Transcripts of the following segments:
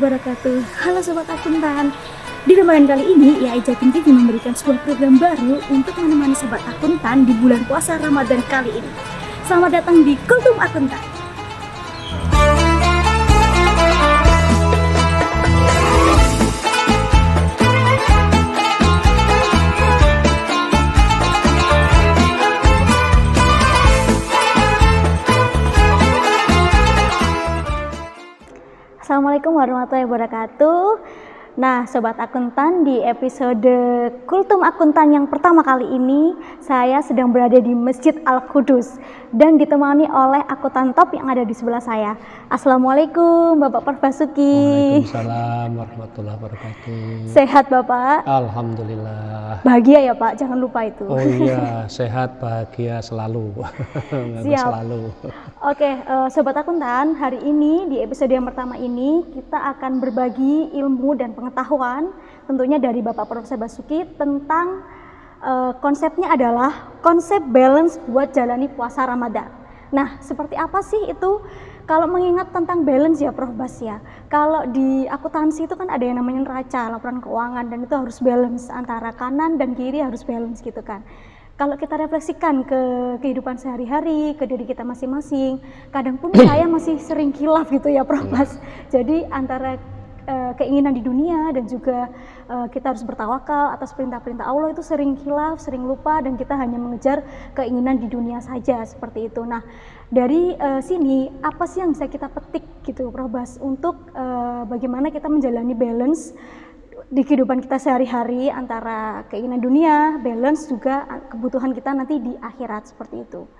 wabarakatuh Halo Sobat Akuntan Di ramadan kali ini, IAI Jatim TV memberikan sebuah program baru Untuk menemani Sobat Akuntan di bulan puasa Ramadan kali ini Selamat datang di Kultum Akuntan warahmatullahi wabarakatuh. Nah, Sobat Akuntan, di episode Kultum Akuntan yang pertama kali ini, saya sedang berada di Masjid Al-Kudus dan ditemani oleh akuntan top yang ada di sebelah saya. Assalamualaikum, Bapak Perbasuki. Waalaikumsalam warahmatullahi wabarakatuh. Sehat, Bapak? Alhamdulillah. Bahagia ya, Pak? Jangan lupa itu. Oh iya, sehat, bahagia selalu. Siap. selalu. Oke, eh, Sobat Akuntan, hari ini di episode yang pertama ini, kita akan berbagi ilmu dan pengetahuan pengetahuan tentunya dari Bapak Profesor Basuki tentang uh, konsepnya adalah konsep balance buat jalani puasa Ramadan. Nah, seperti apa sih itu kalau mengingat tentang balance ya Prof Bas ya. Kalau di akuntansi itu kan ada yang namanya neraca, laporan keuangan dan itu harus balance antara kanan dan kiri harus balance gitu kan. Kalau kita refleksikan ke kehidupan sehari-hari, ke diri kita masing-masing, kadang pun saya masih sering kilaf gitu ya Prof Bas. Jadi antara Eh, keinginan di dunia dan juga uh, kita harus bertawakal atas perintah-perintah Allah itu sering hilaf sering lupa dan kita hanya mengejar keinginan di dunia saja seperti itu. Nah, dari uh, sini apa sih yang bisa kita petik gitu Prof Bas untuk uh, bagaimana kita menjalani balance di kehidupan kita sehari-hari antara keinginan dunia, balance juga kebutuhan kita nanti di akhirat seperti itu.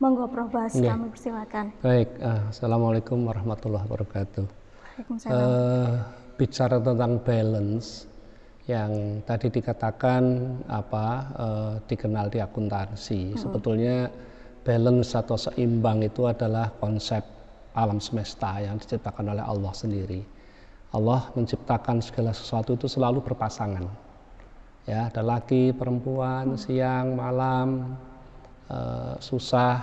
Monggo Prof Bas, yeah. kami persilakan. Baik, Assalamualaikum warahmatullahi wabarakatuh uh, bicara tentang balance yang tadi dikatakan apa uh, dikenal di akuntansi hmm. sebetulnya balance atau seimbang itu adalah konsep alam semesta yang diciptakan oleh Allah sendiri Allah menciptakan segala sesuatu itu selalu berpasangan ya ada laki perempuan hmm. siang malam uh, susah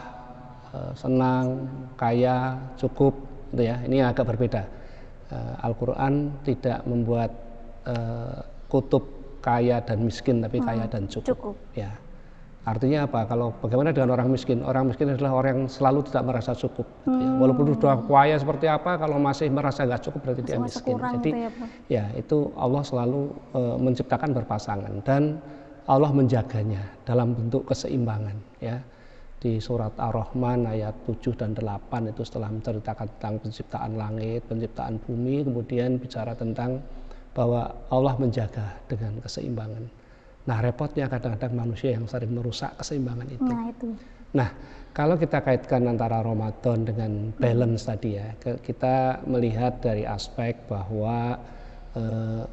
uh, senang kaya cukup gitu ya ini agak berbeda Eh, Al-Quran tidak membuat eh, kutub kaya dan miskin, tapi hmm, kaya dan cukup. cukup. Ya. Artinya apa? Kalau bagaimana dengan orang miskin? Orang miskin adalah orang yang selalu tidak merasa cukup. Ya, hmm. ya. Walaupun sudah kaya seperti apa, kalau masih merasa nggak cukup berarti masih dia miskin. Jadi itu ya, ya itu Allah selalu e, menciptakan berpasangan dan Allah menjaganya dalam bentuk keseimbangan. Ya, di surat Ar-Rahman ayat 7 dan 8 itu setelah menceritakan tentang penciptaan langit, penciptaan bumi, kemudian bicara tentang bahwa Allah menjaga dengan keseimbangan. Nah, repotnya kadang-kadang manusia yang sering merusak keseimbangan itu. Nah, itu. Nah, kalau kita kaitkan antara Ramadan dengan balance tadi ya, kita melihat dari aspek bahwa eh,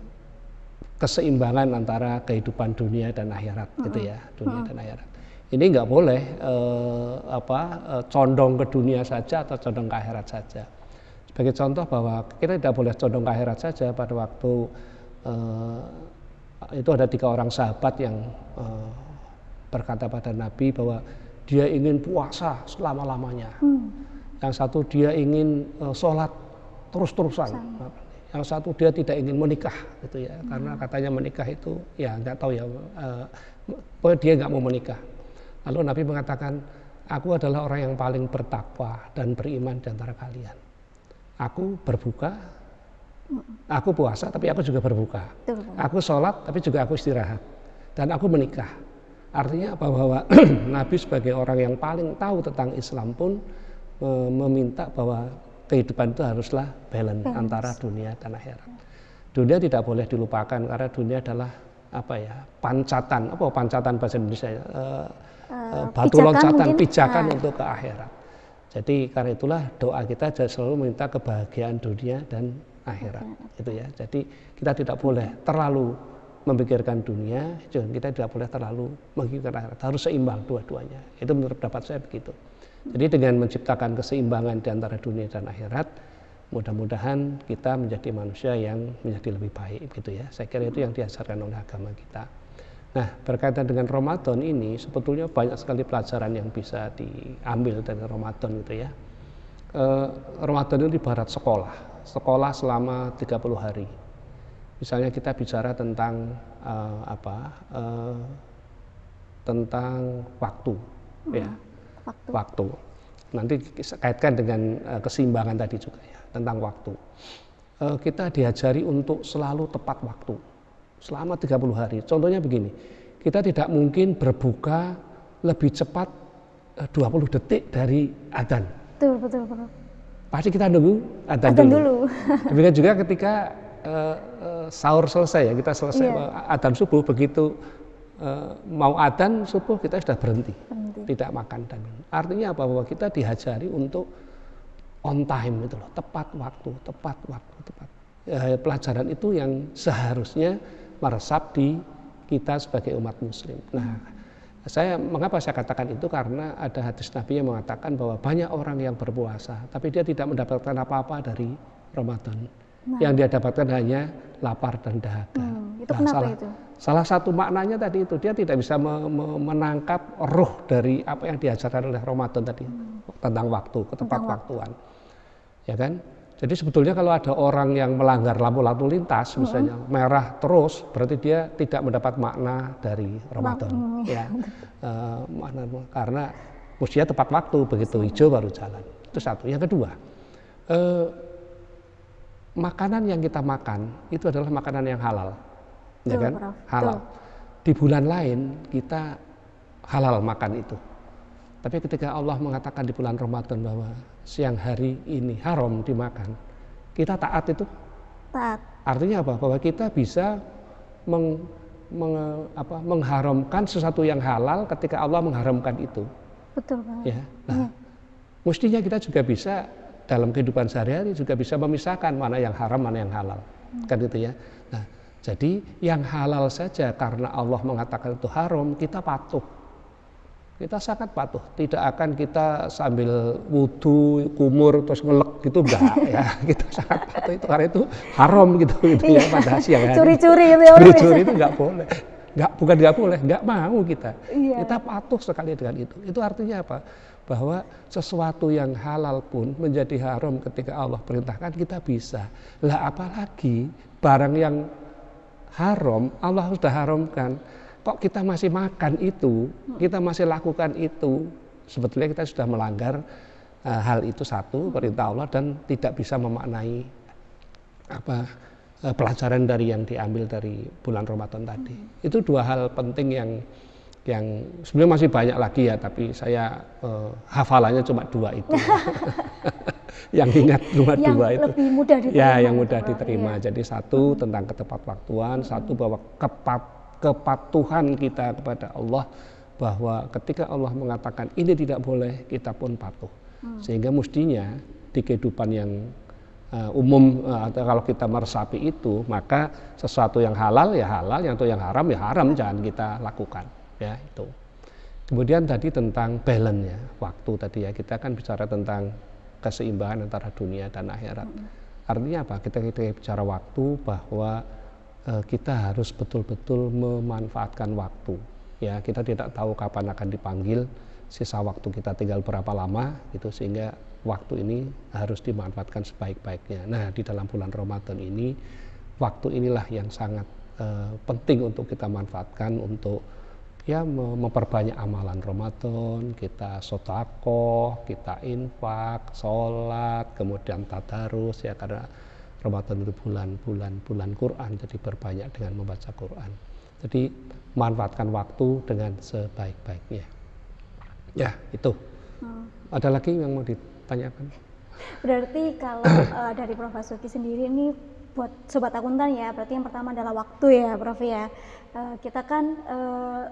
keseimbangan antara kehidupan dunia dan akhirat gitu ya, dunia dan akhirat ini nggak boleh eh, apa eh, condong ke dunia saja atau condong ke akhirat saja. Sebagai contoh bahwa kita tidak boleh condong ke akhirat saja pada waktu eh, itu ada tiga orang sahabat yang eh, berkata pada Nabi bahwa dia ingin puasa selama lamanya. Hmm. Yang satu dia ingin eh, sholat terus terusan. Yang satu dia tidak ingin menikah gitu ya hmm. karena katanya menikah itu ya nggak tahu ya. Eh, dia nggak mau menikah Lalu Nabi mengatakan, aku adalah orang yang paling bertakwa dan beriman di antara kalian. Aku berbuka, aku puasa tapi aku juga berbuka. Aku sholat tapi juga aku istirahat. Dan aku menikah. Artinya apa bahwa Nabi sebagai orang yang paling tahu tentang Islam pun e, meminta bahwa kehidupan itu haruslah balance, balance antara dunia dan akhirat. Dunia tidak boleh dilupakan karena dunia adalah apa ya pancatan apa pancatan bahasa Indonesia ya, e, uh, batu pijakan loncatan pijakan ah. untuk ke akhirat. Jadi karena itulah doa kita selalu minta kebahagiaan dunia dan akhirat. Okay. Itu ya. Jadi kita tidak boleh terlalu memikirkan dunia, kita tidak boleh terlalu memikirkan akhirat. Harus seimbang dua-duanya. Itu menurut pendapat saya begitu. Jadi dengan menciptakan keseimbangan di antara dunia dan akhirat, mudah-mudahan kita menjadi manusia yang menjadi lebih baik gitu ya. Saya kira itu yang diajarkan oleh agama kita. Nah, berkaitan dengan Ramadan ini sebetulnya banyak sekali pelajaran yang bisa diambil dari Ramadan gitu ya. E, Ramadan itu ibarat sekolah, sekolah selama 30 hari. Misalnya kita bicara tentang e, apa? E, tentang waktu hmm, ya. Waktu. waktu. Nanti kaitkan dengan e, keseimbangan tadi juga ya, tentang waktu. E, kita diajari untuk selalu tepat waktu selama 30 hari. Contohnya begini, kita tidak mungkin berbuka lebih cepat 20 eh, detik dari adzan. Betul, betul, betul. Pasti kita nunggu adzan dulu. dulu. Demikian juga ketika uh, sahur selesai ya, kita selesai yeah. Iya. adzan subuh begitu uh, mau adzan subuh kita sudah berhenti, berhenti. tidak makan dan minum. Artinya apa? Bahwa kita dihajari untuk on time itu loh, tepat waktu, tepat waktu, tepat. Eh, pelajaran itu yang seharusnya meresapi kita sebagai umat muslim. Nah, saya mengapa saya katakan itu karena ada hadis Nabi yang mengatakan bahwa banyak orang yang berpuasa tapi dia tidak mendapatkan apa-apa dari Ramadan. Nah. Yang dia dapatkan hanya lapar dan dahaga. Hmm, itu nah, salah, itu? Salah satu maknanya tadi itu dia tidak bisa me me menangkap roh dari apa yang diajarkan oleh Ramadan tadi hmm. tentang waktu, ketepat waktuan. Ya kan? Jadi sebetulnya kalau ada orang yang melanggar lampu lampu lintas misalnya -hmm. merah terus berarti dia tidak mendapat makna dari Ramadan ya. uh, karena usia tepat waktu begitu hijau baru jalan. Itu satu. Yang kedua, uh, makanan yang kita makan itu adalah makanan yang halal. ya kan? Halal. Di bulan lain kita halal makan itu. Tapi ketika Allah mengatakan di bulan Ramadan bahwa siang hari ini haram dimakan, kita taat itu? Taat. Artinya apa? Bahwa kita bisa meng, meng, apa, mengharamkan sesuatu yang halal ketika Allah mengharamkan itu. Betul banget. Ya. Nah, ya. mestinya kita juga bisa dalam kehidupan sehari-hari juga bisa memisahkan mana yang haram, mana yang halal. Hmm. Kan gitu ya. Nah, jadi yang halal saja karena Allah mengatakan itu haram, kita patuh kita sangat patuh. Tidak akan kita sambil wudhu, kumur, terus ngelek gitu enggak ya. Kita sangat patuh itu karena itu haram gitu itu ya iya. pada siang hari. Curi-curi itu ya. Curi-curi itu enggak boleh. Enggak bukan enggak boleh, enggak mau kita. Iya. Kita patuh sekali dengan itu. Itu artinya apa? Bahwa sesuatu yang halal pun menjadi haram ketika Allah perintahkan kita bisa. Lah apalagi barang yang haram Allah sudah haramkan kok kita masih makan itu, kita masih lakukan itu, sebetulnya kita sudah melanggar uh, hal itu satu perintah Allah dan tidak bisa memaknai apa uh, pelajaran dari yang diambil dari bulan Ramadan tadi. Hmm. Itu dua hal penting yang yang sebenarnya masih banyak lagi ya, tapi saya uh, hafalannya cuma dua itu. yang ingat cuma yang dua itu. Lebih mudah ya, diterima. Ya, yang mudah diterima. Ya. Jadi satu hmm. tentang ketepat waktuan, satu hmm. bahwa kepat kepatuhan kita kepada Allah bahwa ketika Allah mengatakan ini tidak boleh kita pun patuh hmm. sehingga mestinya di kehidupan yang uh, umum uh, kalau kita meresapi itu maka sesuatu yang halal ya halal yang itu yang haram ya haram hmm. jangan kita lakukan ya itu kemudian tadi tentang balance ya waktu tadi ya kita kan bicara tentang keseimbangan antara dunia dan akhirat hmm. artinya apa kita kita bicara waktu bahwa Eh, kita harus betul-betul memanfaatkan waktu. Ya, kita tidak tahu kapan akan dipanggil, sisa waktu kita tinggal berapa lama gitu sehingga waktu ini harus dimanfaatkan sebaik-baiknya. Nah, di dalam bulan Ramadan ini waktu inilah yang sangat uh, penting untuk kita manfaatkan untuk ya memperbanyak amalan Ramadan, kita sotakoh, kita infak, sholat, kemudian tadarus ya karena Ramadan itu bulan-bulan bulan Quran jadi berbanyak dengan membaca Quran jadi manfaatkan waktu dengan sebaik-baiknya ya itu hmm. ada lagi yang mau ditanyakan berarti kalau uh, dari Prof. Suki sendiri ini buat sobat akuntan ya berarti yang pertama adalah waktu ya Prof ya uh, kita kan uh,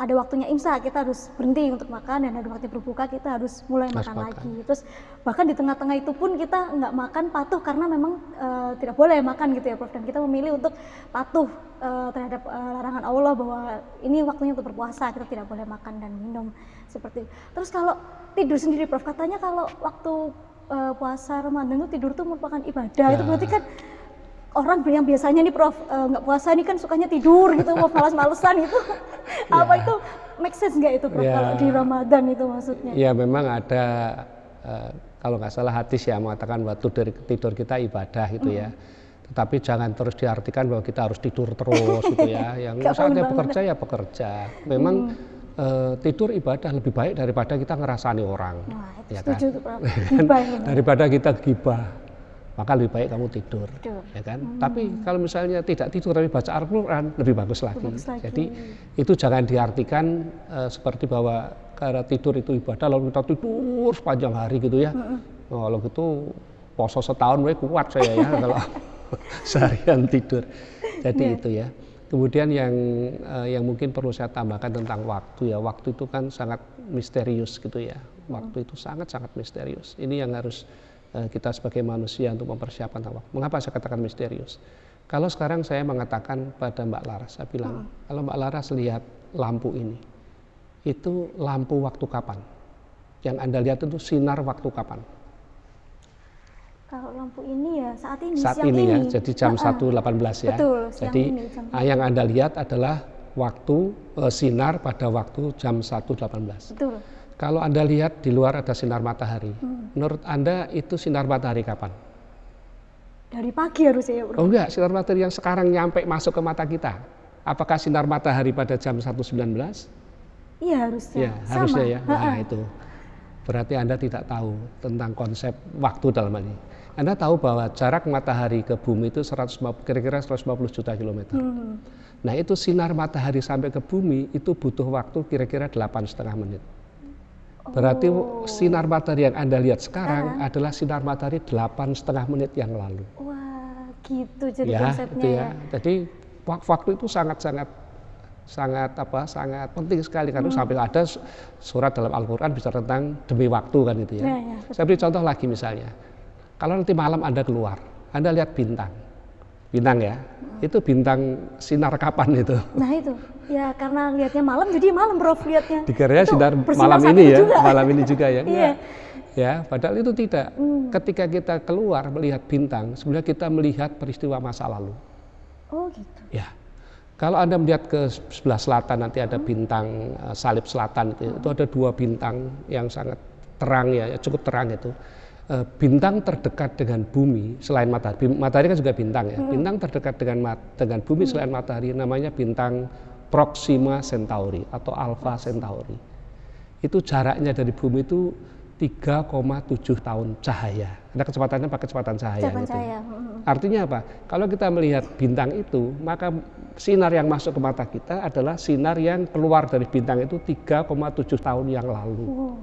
ada waktunya imsak kita harus berhenti untuk makan dan ada waktu berbuka kita harus mulai makan, makan lagi terus bahkan di tengah-tengah itu pun kita nggak makan patuh karena memang uh, tidak boleh makan gitu ya prof dan kita memilih untuk patuh uh, terhadap uh, larangan Allah bahwa ini waktunya untuk berpuasa kita tidak boleh makan dan minum seperti itu. terus kalau tidur sendiri prof katanya kalau waktu uh, puasa Ramadan itu tidur itu merupakan ibadah ya. itu berarti kan orang yang biasanya nih prof eh, nggak uh, puasa nih kan sukanya tidur gitu mau malas-malesan gitu yeah. apa itu make sense nggak itu prof yeah. kalau di ramadan itu maksudnya ya memang ada uh, kalau nggak salah hadis ya mengatakan waktu dari tidur kita ibadah gitu mm. ya mm-hmm. tetapi jangan terus diartikan bahwa kita harus tidur terus gitu ya yang saatnya bekerja ya bekerja memang mm. Uh, tidur ibadah lebih baik daripada kita ngerasani orang, Wah, ya kan? daripada kita gibah maka lebih baik kamu tidur, tidur. ya kan? Hmm. Tapi kalau misalnya tidak tidur tapi baca Al-Qur'an lebih bagus lagi. bagus lagi. Jadi itu jangan diartikan uh, seperti bahwa karena tidur itu ibadah lalu kita tidur sepanjang hari gitu ya. Hmm. Oh, kalau gitu poso setahun gue kuat saya ya kalau seharian tidur. Jadi yeah. itu ya. Kemudian yang uh, yang mungkin perlu saya tambahkan tentang waktu ya. Waktu itu kan sangat misterius gitu ya. Waktu hmm. itu sangat-sangat misterius. Ini yang harus Eh, kita sebagai manusia untuk mempersiapkan Allah. Mengapa saya katakan misterius? Kalau sekarang saya mengatakan pada Mbak Laras, saya bilang, hmm. kalau Mbak Laras lihat lampu ini, itu lampu waktu kapan? Yang Anda lihat itu sinar waktu kapan? Kalau lampu ini ya saat ini, saat siang ini. Ya, ini. ya, jadi jam nah, 1.18 ya. Betul, jadi ini, jam ah, yang Anda lihat adalah waktu eh, sinar pada waktu jam 1.18. Betul. Kalau Anda lihat di luar ada sinar matahari, hmm. menurut Anda itu sinar matahari kapan? Dari pagi harusnya ya bro. Oh enggak, sinar matahari yang sekarang nyampe masuk ke mata kita. Apakah sinar matahari pada jam 1.19? Iya harusnya. Ya, Sama. harusnya ya. Nah, ha -ha. itu. Berarti Anda tidak tahu tentang konsep waktu dalam hal ini. Anda tahu bahwa jarak matahari ke bumi itu kira-kira 150 juta kilometer. Hmm. Nah itu sinar matahari sampai ke bumi itu butuh waktu kira-kira 8,5 menit. setengah menit. Berarti sinar matahari yang Anda lihat sekarang uh. adalah sinar matahari delapan setengah menit yang lalu. Wah, gitu jadi ya, konsepnya ya. ya. Jadi waktu itu sangat-sangat sangat apa sangat penting sekali karena hmm. sampai ada surat dalam Al-Qur'an bicara tentang demi waktu kan gitu ya. ya, ya Saya beri contoh lagi misalnya. Kalau nanti malam Anda keluar, Anda lihat bintang. Bintang ya. Hmm. Itu bintang sinar kapan itu? Nah, itu. Ya karena lihatnya malam jadi malam bro lihatnya. Dikiranya sinar malam ini ya, juga. malam ini juga ya. Iya. Ya, padahal itu tidak. Hmm. Ketika kita keluar melihat bintang, sebenarnya kita melihat peristiwa masa lalu. Oh gitu. Ya. Kalau Anda melihat ke sebelah selatan nanti ada hmm. bintang eh, salib selatan gitu. itu, itu hmm. ada dua bintang yang sangat terang ya, ya cukup terang itu. Eh, bintang terdekat dengan bumi selain matahari, matahari kan juga bintang ya. Hmm. Bintang terdekat dengan dengan bumi selain matahari namanya bintang Proxima Centauri atau Alpha Centauri. Itu jaraknya dari bumi itu 3,7 tahun cahaya. Ada kecepatannya pakai kecepatan cahaya. Cepat gitu. cahaya. Hmm, hmm. Artinya apa? Kalau kita melihat bintang itu, maka sinar yang masuk ke mata kita adalah sinar yang keluar dari bintang itu 3,7 tahun yang lalu.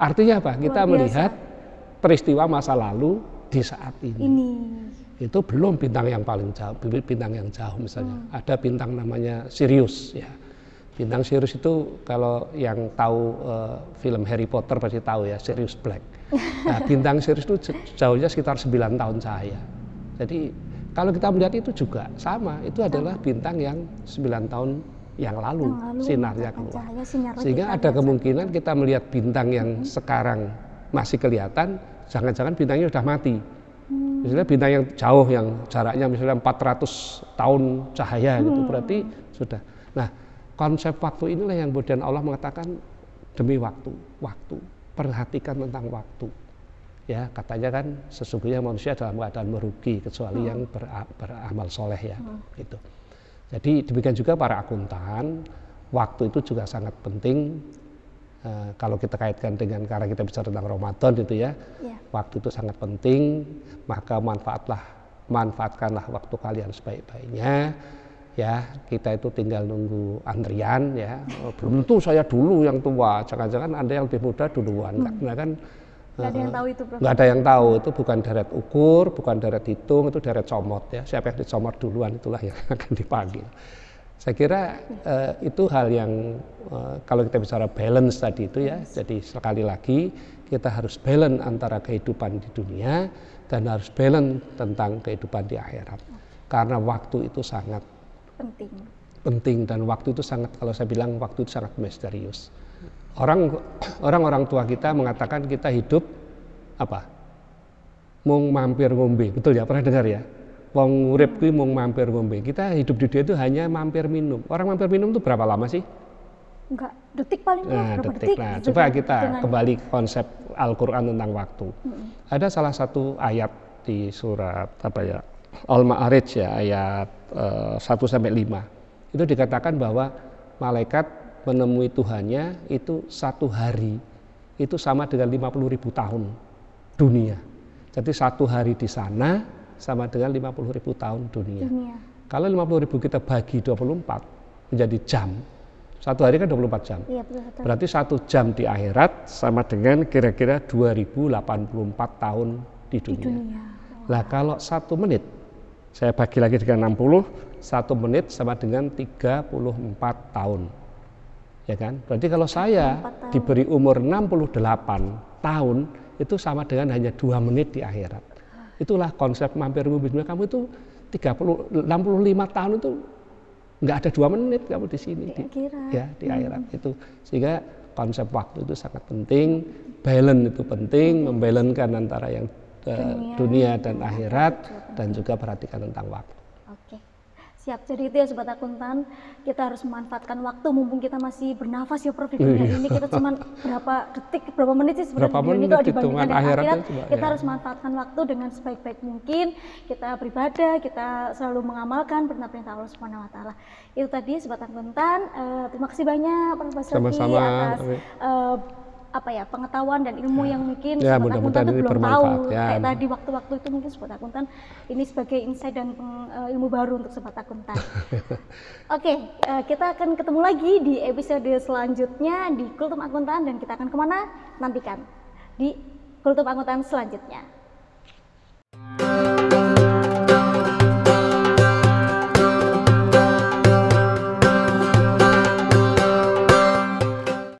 Artinya apa? Kita melihat peristiwa masa lalu di saat ini. ini itu belum bintang yang paling jauh, bintang yang jauh misalnya. Hmm. Ada bintang namanya Sirius ya. Bintang Sirius itu kalau yang tahu uh, film Harry Potter pasti tahu ya, Sirius Black. Nah, bintang Sirius itu jauhnya sekitar 9 tahun cahaya. Jadi kalau kita melihat itu juga sama, itu adalah bintang yang 9 tahun yang lalu, yang lalu sinarnya eh, keluar. Cahaya, sinar Sehingga ada kemungkinan kita melihat bintang yang hmm. sekarang masih kelihatan, jangan-jangan bintangnya sudah mati Misalnya bintang yang jauh yang jaraknya misalnya 400 tahun cahaya gitu hmm. berarti sudah. Nah, konsep waktu inilah yang kemudian Allah mengatakan demi waktu, waktu. Perhatikan tentang waktu. Ya, katanya kan sesungguhnya manusia dalam keadaan merugi kecuali hmm. yang ber beramal soleh ya, hmm. gitu. Jadi demikian juga para akuntan, waktu itu juga sangat penting Eh, kalau kita kaitkan dengan karena kita bicara tentang Ramadan itu ya, ya. waktu itu sangat penting, maka manfaatlah, manfaatkanlah waktu kalian sebaik-baiknya. Ya, kita itu tinggal nunggu antrian ya. Oh, belum tentu saya dulu yang tua, jangan-jangan ada yang lebih muda duluan. Hmm. Karena kan ada yang eh, tahu itu, Nggak ada yang tahu, itu bukan deret ukur, bukan deret hitung, itu deret comot ya. Siapa yang dicomot duluan itulah yang akan dipanggil. Saya kira uh, itu hal yang uh, kalau kita bicara balance tadi itu ya, jadi sekali lagi kita harus balance antara kehidupan di dunia dan harus balance tentang kehidupan di akhirat. Karena waktu itu sangat penting. Penting dan waktu itu sangat kalau saya bilang waktu itu sangat misterius. Orang orang-orang tua kita mengatakan kita hidup apa? Mau mampir ngombe, betul ya? Pernah dengar ya? Wong urip kuwi mung mampir ngombe. Kita hidup di dunia itu hanya mampir minum. Orang mampir minum itu berapa lama sih? Enggak, detik paling nah, detik. detik. Nah, coba kan, kita dengan... kembali konsep Al-Qur'an tentang waktu. Hmm. Ada salah satu ayat di surat apa ya? Al-Ma'arij ya, ayat uh, eh, 1 sampai 5. Itu dikatakan bahwa malaikat menemui Tuhannya itu satu hari itu sama dengan 50 ribu tahun dunia. Jadi satu hari di sana, sama dengan 50 ribu tahun dunia. dunia. Kalau 50 ribu kita bagi 24 menjadi jam, satu hari kan 24 jam. Iya, betul, Berarti satu jam di akhirat sama dengan kira-kira 2084 tahun di dunia. Di dunia. Wow. Nah kalau satu menit, saya bagi lagi dengan 60, satu menit sama dengan 34 tahun. Ya kan? Berarti kalau saya diberi umur 68 tahun, itu sama dengan hanya dua menit di akhirat. Itulah konsep mampir mobil kamu itu 30 65 tahun itu nggak ada dua menit kamu di sini di, ya di hmm. akhirat hmm. itu sehingga konsep waktu itu sangat penting balance itu penting membalancekan antara yang eh, dunia, dunia dan akhirat dan juga perhatikan tentang waktu Siap. Jadi itu ya sobat akuntan, kita harus memanfaatkan waktu mumpung kita masih bernafas ya Prof di dunia ya, ya. iya. ini. Kita cuma berapa detik, berapa menit sih sebenarnya berapa ini kalau dibandingkan dengan akhirat, akhirat coba, kita ya. harus memanfaatkan waktu dengan sebaik-baik mungkin. Kita beribadah, kita selalu mengamalkan perintah-perintah Allah Subhanahu wa taala. Itu tadi sobat akuntan, uh, terima kasih banyak Prof Basri atas uh, apa ya pengetahuan dan ilmu ya. yang mungkin ya, akuntan itu belum tahu ya. kayak tadi waktu-waktu itu mungkin sobat akuntan ini sebagai insight dan uh, ilmu baru untuk sobat akuntan. Oke, okay, uh, eh, kita akan ketemu lagi di episode selanjutnya di Kultum Akuntan dan kita akan kemana nantikan di Kultum Akuntan selanjutnya.